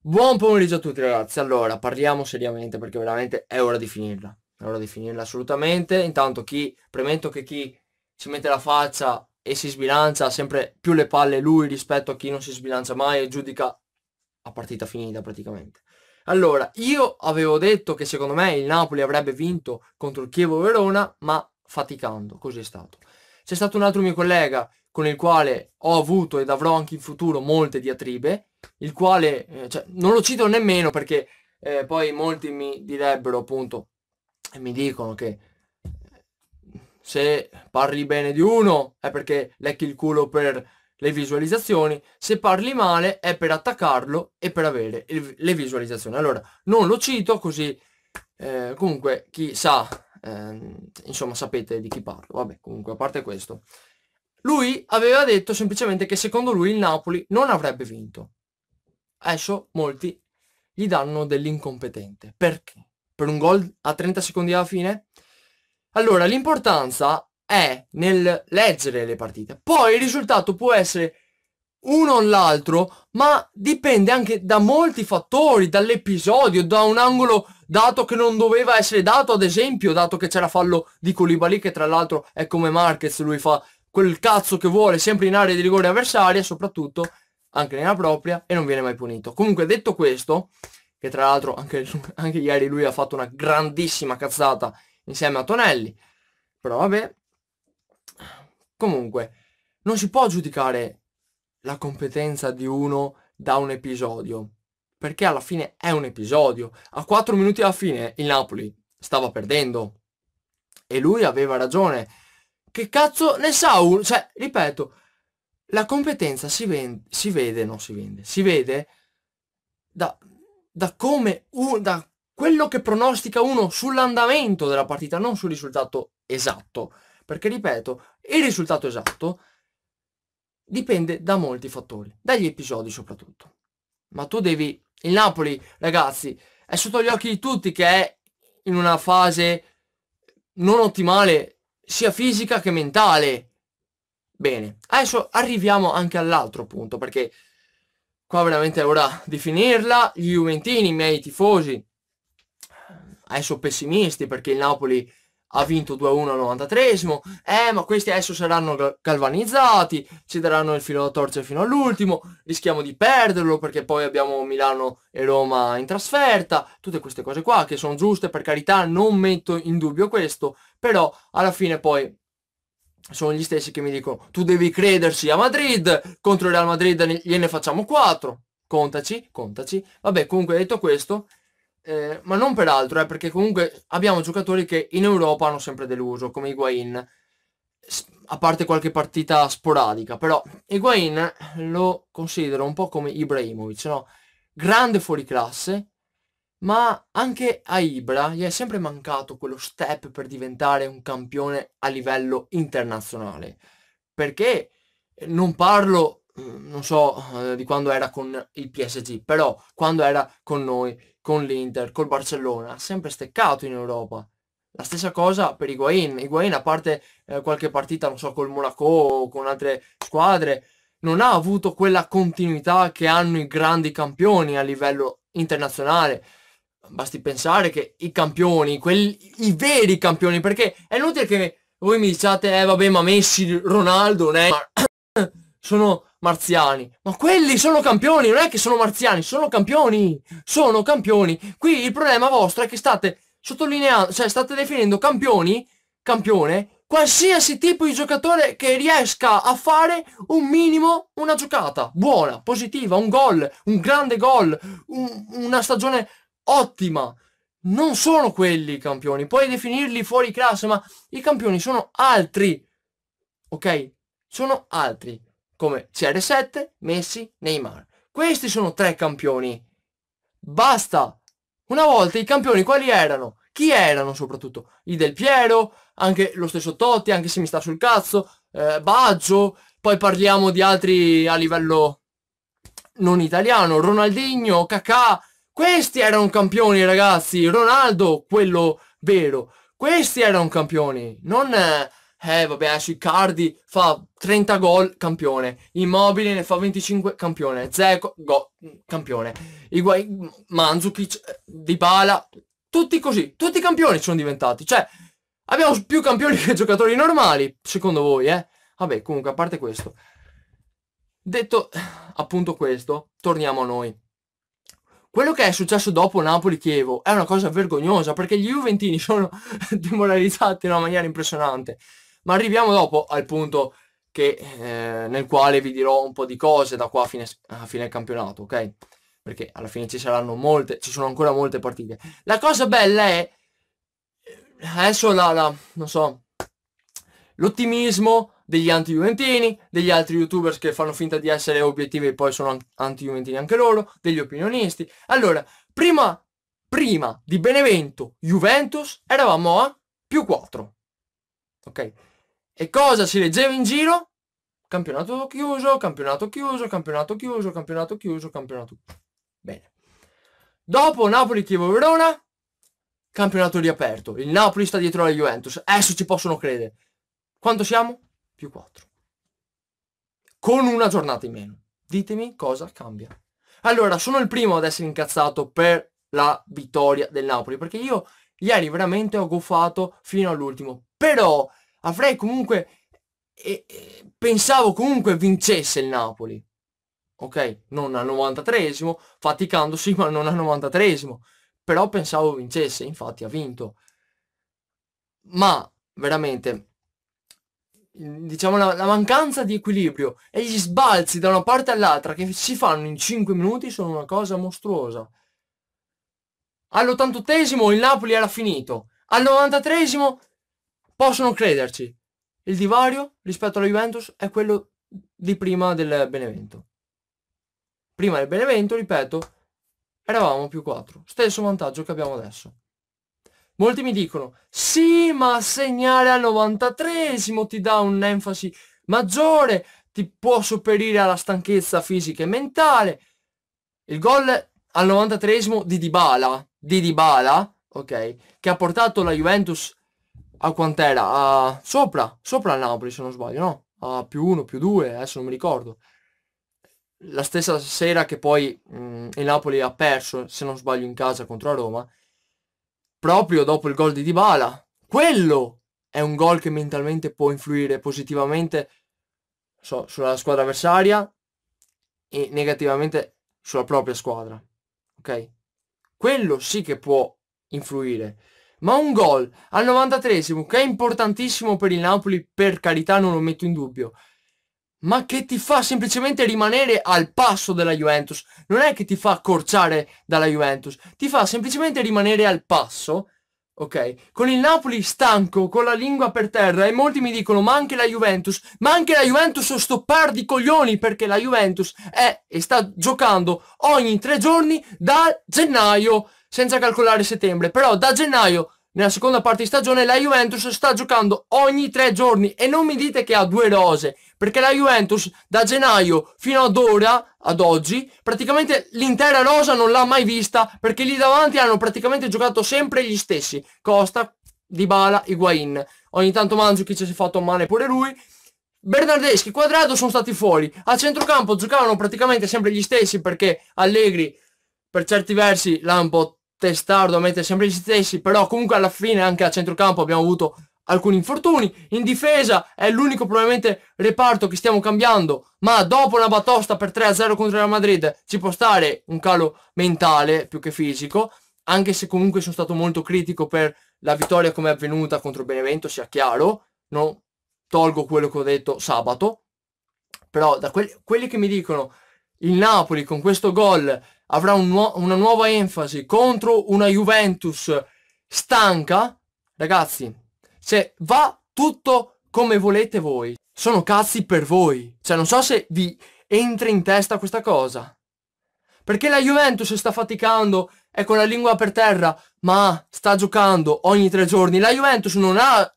Buon pomeriggio a tutti ragazzi, allora parliamo seriamente perché veramente è ora di finirla, è ora di finirla assolutamente, intanto chi, premetto che chi si mette la faccia e si sbilancia ha sempre più le palle lui rispetto a chi non si sbilancia mai e giudica a partita finita praticamente. Allora, io avevo detto che secondo me il Napoli avrebbe vinto contro il Chievo Verona, ma faticando, così è stato. C'è stato un altro mio collega con il quale ho avuto ed avrò anche in futuro molte diatribe, il quale eh, cioè, non lo cito nemmeno perché eh, poi molti mi direbbero appunto e mi dicono che eh, se parli bene di uno è perché lecchi il culo per le visualizzazioni, se parli male è per attaccarlo e per avere le visualizzazioni. Allora, non lo cito così eh, comunque chi sa, eh, insomma sapete di chi parlo. Vabbè, comunque a parte questo. Lui aveva detto semplicemente che secondo lui il Napoli non avrebbe vinto. Adesso molti gli danno dell'incompetente. Perché? Per un gol a 30 secondi alla fine? Allora, l'importanza è nel leggere le partite. Poi il risultato può essere uno o l'altro, ma dipende anche da molti fattori, dall'episodio, da un angolo dato che non doveva essere dato, ad esempio, dato che c'era fallo di Colibali, che tra l'altro è come Marquez, lui fa quel cazzo che vuole sempre in area di rigore avversaria, soprattutto anche nella propria, e non viene mai punito. Comunque, detto questo, che tra l'altro anche, anche ieri lui ha fatto una grandissima cazzata insieme a Tonelli, però vabbè. Comunque, non si può giudicare la competenza di uno da un episodio, perché alla fine è un episodio. A 4 minuti alla fine il Napoli stava perdendo e lui aveva ragione che cazzo ne sa uno? Cioè, ripeto, la competenza si, vende, si vede, non si vende, si vede da, da come un, da quello che pronostica uno sull'andamento della partita, non sul risultato esatto. Perché, ripeto, il risultato esatto dipende da molti fattori, dagli episodi soprattutto. Ma tu devi... Il Napoli, ragazzi, è sotto gli occhi di tutti che è in una fase non ottimale sia fisica che mentale. Bene, adesso arriviamo anche all'altro punto, perché qua veramente è ora di finirla. Gli Juventini, i miei tifosi, adesso pessimisti perché il Napoli ha vinto 2-1 al 93esimo, eh ma questi adesso saranno galvanizzati, ci daranno il filo da torcere fino all'ultimo, rischiamo di perderlo perché poi abbiamo Milano e Roma in trasferta, tutte queste cose qua che sono giuste per carità, non metto in dubbio questo, però alla fine poi sono gli stessi che mi dicono tu devi crederci a Madrid, contro il Real Madrid gliene facciamo 4, contaci, contaci. Vabbè, comunque detto questo, eh, ma non per altro, eh, perché comunque abbiamo giocatori che in Europa hanno sempre deluso, come Higuain, a parte qualche partita sporadica, però Higuain lo considero un po' come Ibrahimovic, no? Grande classe ma anche a Ibra gli è sempre mancato quello step per diventare un campione a livello internazionale. Perché eh, non parlo, mm, non so, eh, di quando era con il PSG, però quando era con noi, con l'Inter, col Barcellona, ha sempre steccato in Europa. La stessa cosa per Higuain. Higuain, a parte eh, qualche partita, non so, col Monaco o con altre squadre, non ha avuto quella continuità che hanno i grandi campioni a livello internazionale basti pensare che i campioni, quelli, i veri campioni, perché è inutile che voi mi diciate, eh vabbè ma Messi, Ronaldo, ne ma sono marziani, ma quelli sono campioni, non è che sono marziani, sono campioni, sono campioni. Qui il problema vostro è che state sottolineando, cioè state definendo campioni, campione, qualsiasi tipo di giocatore che riesca a fare un minimo una giocata buona, positiva, un gol, un grande gol, un, una stagione ottima. Non sono quelli i campioni, puoi definirli fuori classe, ma i campioni sono altri. Ok? Sono altri, come CR7, Messi, Neymar. Questi sono tre campioni. Basta. Una volta i campioni quali erano? Chi erano soprattutto? I Del Piero, anche lo stesso Totti, anche se mi sta sul cazzo, eh, Baggio, poi parliamo di altri a livello non italiano, Ronaldinho, Kakà, questi erano campioni, ragazzi. Ronaldo, quello vero. Questi erano campioni. Non... Eh, vabbè, adesso Icardi fa 30 gol, campione. Immobile ne fa 25, campione. Zeco, go, campione. Iguai, Mandzukic, Dybala. Tutti così, tutti campioni sono diventati. Cioè, abbiamo più campioni che giocatori normali, secondo voi, eh? Vabbè, comunque, a parte questo. Detto appunto questo, torniamo a noi. Quello che è successo dopo Napoli-Chievo è una cosa vergognosa perché gli Juventini sono demoralizzati in una maniera impressionante. Ma arriviamo dopo al punto che, eh, nel quale vi dirò un po' di cose da qua a fine, a fine campionato, ok? Perché alla fine ci saranno molte, ci sono ancora molte partite. La cosa bella è eh, adesso la, la, non so l'ottimismo degli anti-juventini, degli altri youtubers che fanno finta di essere obiettivi e poi sono anti-juventini anche loro, degli opinionisti. Allora, prima, prima di Benevento Juventus eravamo a più 4. Ok? E cosa si leggeva in giro? Campionato chiuso, campionato chiuso, campionato chiuso, campionato chiuso, campionato chiuso. Bene. Dopo Napoli, Chievo, Verona, campionato riaperto. Il Napoli sta dietro la Juventus. Adesso ci possono credere. Quanto siamo? Più 4. Con una giornata in meno. Ditemi cosa cambia. Allora, sono il primo ad essere incazzato per la vittoria del Napoli, perché io ieri veramente ho goffato fino all'ultimo. Però avrei comunque... E, e, pensavo comunque vincesse il Napoli. Ok, non al 93esimo, faticando sì, ma non al 93esimo. Però pensavo vincesse, infatti ha vinto. Ma veramente diciamo la, la, mancanza di equilibrio e gli sbalzi da una parte all'altra che si fanno in 5 minuti sono una cosa mostruosa. All'88esimo il Napoli era finito, al 93esimo possono crederci. Il divario rispetto alla Juventus è quello di prima del Benevento. Prima del Benevento, ripeto, eravamo più 4, stesso vantaggio che abbiamo adesso. Molti mi dicono, sì, ma segnare al 93esimo ti dà un'enfasi maggiore, ti può sopperire alla stanchezza fisica e mentale. Il gol al 93esimo di Dybala, di Dybala, ok, che ha portato la Juventus a quant'era? A... Sopra, sopra il Napoli se non sbaglio, no? A più uno, più due, adesso non mi ricordo. La stessa sera che poi mh, mm, il Napoli ha perso, se non sbaglio, in casa contro la Roma, proprio dopo il gol di Dybala. Quello è un gol che mentalmente può influire positivamente so, sulla squadra avversaria e negativamente sulla propria squadra. Ok? Quello sì che può influire. Ma un gol al 93 che è importantissimo per il Napoli, per carità non lo metto in dubbio, ma che ti fa semplicemente rimanere al passo della Juventus. Non è che ti fa accorciare dalla Juventus, ti fa semplicemente rimanere al passo. Ok, con il Napoli stanco, con la lingua per terra e molti mi dicono ma anche la Juventus, ma anche la Juventus sono sto par di coglioni perché la Juventus è e sta giocando ogni tre giorni da gennaio, senza calcolare settembre, però da gennaio nella seconda parte di stagione la Juventus sta giocando ogni tre giorni e non mi dite che ha due rose, perché la Juventus da gennaio fino ad ora, ad oggi, praticamente l'intera rosa non l'ha mai vista perché lì davanti hanno praticamente giocato sempre gli stessi, Costa, Dybala, Higuain. Ogni tanto Mandzukic si è fatto male pure lui. Bernardeschi, Quadrado sono stati fuori. A centrocampo giocavano praticamente sempre gli stessi perché Allegri per certi versi l'ha un po' testardo a mettere sempre gli stessi, però comunque alla fine anche a centrocampo abbiamo avuto alcuni infortuni, in difesa è l'unico probabilmente reparto che stiamo cambiando, ma dopo una batosta per 3-0 contro la Madrid ci può stare un calo mentale più che fisico, anche se comunque sono stato molto critico per la vittoria come è avvenuta contro Benevento, sia chiaro, non tolgo quello che ho detto sabato, però da que quelli che mi dicono il Napoli con questo gol avrà un nu una nuova enfasi contro una Juventus stanca, ragazzi, cioè, va tutto come volete voi. Sono cazzi per voi. Cioè, non so se vi entra in testa questa cosa. Perché la Juventus sta faticando, è con la lingua per terra, ma sta giocando ogni tre giorni. La Juventus non ha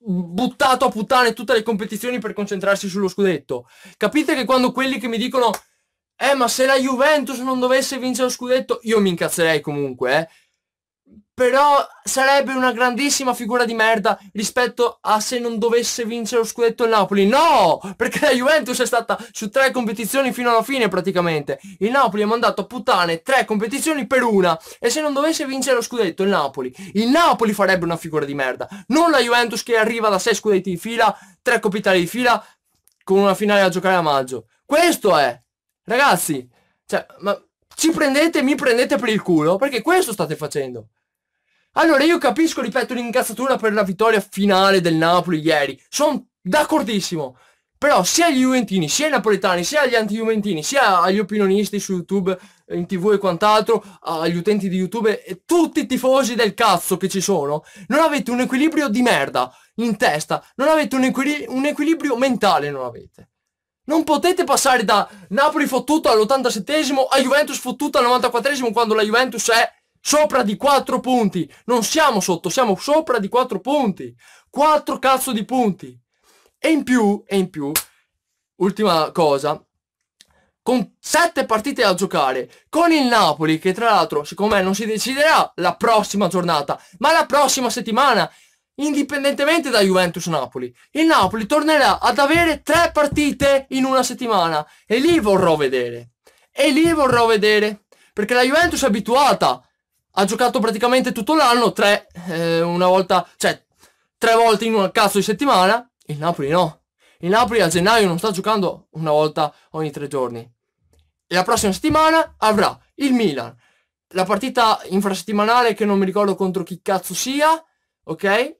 buttato a puttane tutte le competizioni per concentrarsi sullo scudetto. Capite che quando quelli che mi dicono eh ma se la Juventus non dovesse vincere lo scudetto, io mi incazzerei comunque, eh però sarebbe una grandissima figura di merda rispetto a se non dovesse vincere lo scudetto il Napoli. No! Perché la Juventus è stata su tre competizioni fino alla fine praticamente. Il Napoli ha mandato a puttane tre competizioni per una. E se non dovesse vincere lo scudetto il Napoli, il Napoli farebbe una figura di merda. Non la Juventus che arriva da sei scudetti di fila, tre capitali di fila, con una finale a giocare a maggio. Questo è! Ragazzi, cioè, ma ci prendete, mi prendete per il culo, perché questo state facendo. Allora io capisco, ripeto, l'ingazzatura per la vittoria finale del Napoli ieri. Sono d'accordissimo. Però sia gli Juventini, sia i Napoletani, sia gli anti-Juventini, sia agli opinionisti su YouTube, in TV e quant'altro, agli utenti di YouTube e tutti i tifosi del cazzo che ci sono, non avete un equilibrio di merda in testa, non avete un, equil un equilibrio mentale, non avete. Non potete passare da Napoli fottuto all'87esimo a Juventus fottuto al 94esimo quando la Juventus è Sopra di 4 punti. Non siamo sotto, siamo sopra di 4 punti. 4 cazzo di punti. E in più, e in più, ultima cosa, con 7 partite da giocare, con il Napoli, che tra l'altro, siccome non si deciderà la prossima giornata, ma la prossima settimana, indipendentemente da Juventus-Napoli, il Napoli tornerà ad avere 3 partite in una settimana. E lì vorrò vedere. E lì vorrò vedere. Perché la Juventus è abituata ha giocato praticamente tutto l'anno, tre, eh, una volta, cioè, tre volte in un cazzo di settimana, il Napoli no. Il Napoli a gennaio non sta giocando una volta ogni tre giorni. E la prossima settimana avrà il Milan, la partita infrasettimanale che non mi ricordo contro chi cazzo sia, ok?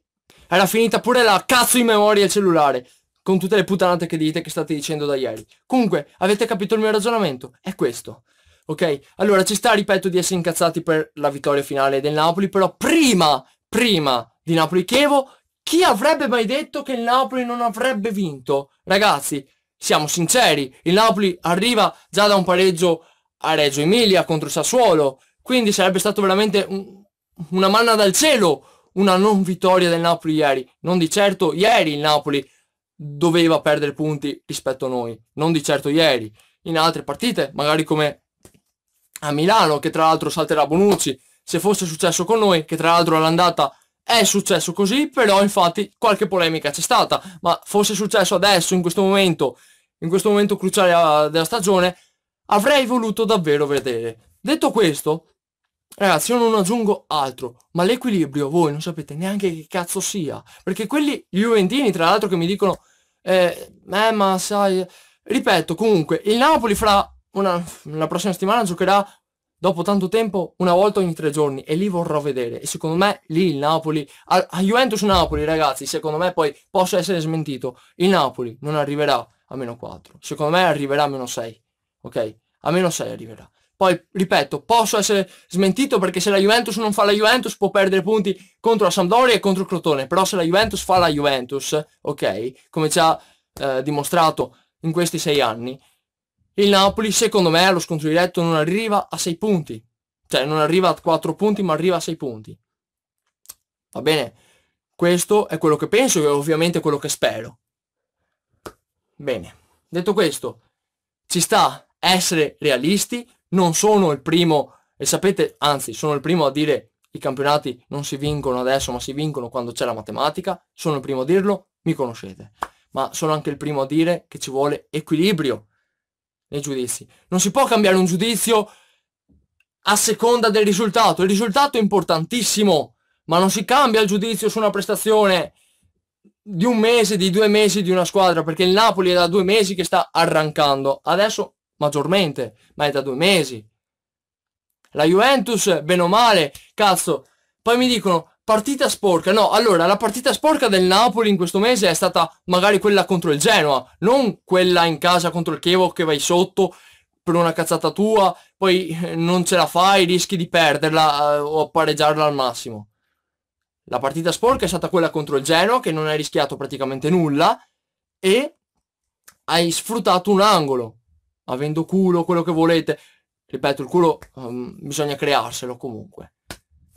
Era finita pure la cazzo in memoria cellulare, con tutte le puttanate che dite, che state dicendo da ieri. Comunque, avete capito il mio ragionamento? È questo. Ok? Allora ci sta, ripeto, di essere incazzati per la vittoria finale del Napoli, però prima, prima di Napoli-Chievo, chi avrebbe mai detto che il Napoli non avrebbe vinto? Ragazzi, siamo sinceri, il Napoli arriva già da un pareggio a Reggio Emilia contro Sassuolo, quindi sarebbe stato veramente un, una manna dal cielo una non vittoria del Napoli ieri. Non di certo ieri il Napoli doveva perdere punti rispetto a noi, non di certo ieri. In altre partite, magari come a Milano, che tra l'altro salterà Bonucci, se fosse successo con noi, che tra l'altro all'andata è successo così, però infatti qualche polemica c'è stata, ma fosse successo adesso, in questo momento, in questo momento cruciale eh, della stagione, avrei voluto davvero vedere. Detto questo, ragazzi, io non aggiungo altro, ma l'equilibrio voi non sapete neanche che cazzo sia, perché quelli gli juventini, tra l'altro, che mi dicono, eh, eh ma sai, ripeto, comunque, il Napoli fra una, la prossima settimana giocherà dopo tanto tempo una volta ogni tre giorni e lì vorrò vedere e secondo me lì il Napoli a, a Juventus Napoli ragazzi secondo me poi posso essere smentito il Napoli non arriverà a meno 4 secondo me arriverà a meno 6 ok a meno 6 arriverà poi ripeto posso essere smentito perché se la Juventus non fa la Juventus può perdere punti contro la Sampdoria e contro il Crotone però se la Juventus fa la Juventus ok come ci ha eh, dimostrato in questi sei anni il Napoli secondo me allo scontro diretto non arriva a 6 punti. Cioè non arriva a 4 punti ma arriva a 6 punti. Va bene? Questo è quello che penso e ovviamente quello che spero. Bene. Detto questo, ci sta essere realisti. Non sono il primo, e sapete, anzi sono il primo a dire i campionati non si vincono adesso ma si vincono quando c'è la matematica. Sono il primo a dirlo, mi conoscete. Ma sono anche il primo a dire che ci vuole equilibrio nei giudizi. Non si può cambiare un giudizio a seconda del risultato. Il risultato è importantissimo, ma non si cambia il giudizio su una prestazione di un mese, di due mesi di una squadra, perché il Napoli è da due mesi che sta arrancando, adesso maggiormente, ma è da due mesi. La Juventus, bene o male, cazzo, poi mi dicono, partita sporca, no, allora la partita sporca del Napoli in questo mese è stata magari quella contro il Genoa, non quella in casa contro il Chievo che vai sotto per una cazzata tua, poi eh, non ce la fai, rischi di perderla eh, o pareggiarla al massimo. La partita sporca è stata quella contro il Genoa che non hai rischiato praticamente nulla e hai sfruttato un angolo, avendo culo, quello che volete. Ripeto, il culo um, bisogna crearselo comunque.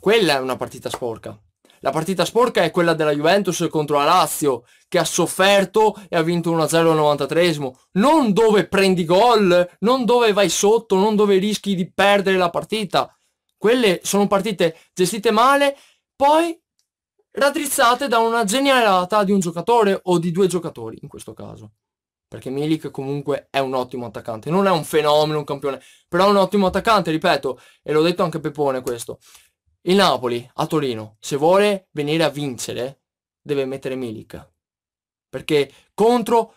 Quella è una partita sporca. La partita sporca è quella della Juventus contro la Lazio, che ha sofferto e ha vinto 1-0 al 93 Non dove prendi gol, non dove vai sotto, non dove rischi di perdere la partita. Quelle sono partite gestite male, poi raddrizzate da una genialata di un giocatore o di due giocatori in questo caso. Perché Milik comunque è un ottimo attaccante, non è un fenomeno, un campione, però è un ottimo attaccante, ripeto, e l'ho detto anche a Pepone questo. Il Napoli a Torino, se vuole venire a vincere, deve mettere Milic. Perché contro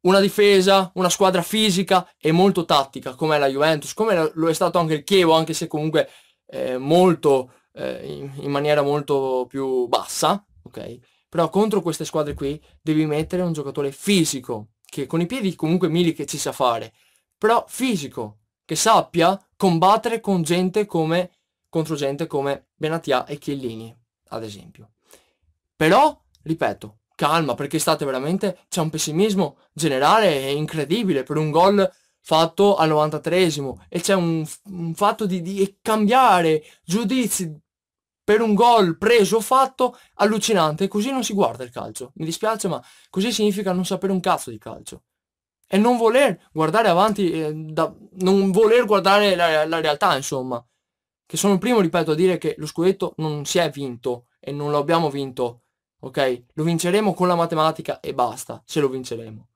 una difesa, una squadra fisica e molto tattica, come la Juventus, come lo è stato anche il Chievo, anche se comunque eh, molto, eh, in, in maniera molto più bassa, ok? Però contro queste squadre qui devi mettere un giocatore fisico, che con i piedi comunque Milic ci sa fare, però fisico, che sappia combattere con gente come contro gente come Benatia e Chiellini, ad esempio. Però, ripeto, calma, perché state veramente... c'è un pessimismo generale e incredibile per un gol fatto al 93esimo e c'è un, un fatto di, di cambiare giudizi per un gol preso fatto allucinante. Così non si guarda il calcio. Mi dispiace, ma così significa non sapere un cazzo di calcio. E non voler guardare avanti, eh, da, non voler guardare la, la realtà, insomma che sono il primo, ripeto, a dire che lo scudetto non si è vinto e non lo abbiamo vinto, ok? Lo vinceremo con la matematica e basta, se lo vinceremo.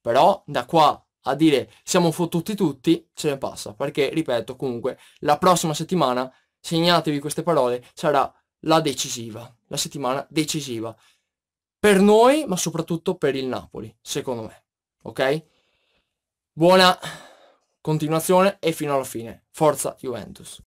Però da qua a dire siamo fottuti tutti, ce ne passa, perché, ripeto, comunque, la prossima settimana, segnatevi queste parole, sarà la decisiva, la settimana decisiva. Per noi, ma soprattutto per il Napoli, secondo me, ok? Buona continuazione e fino alla fine. Forza Juventus.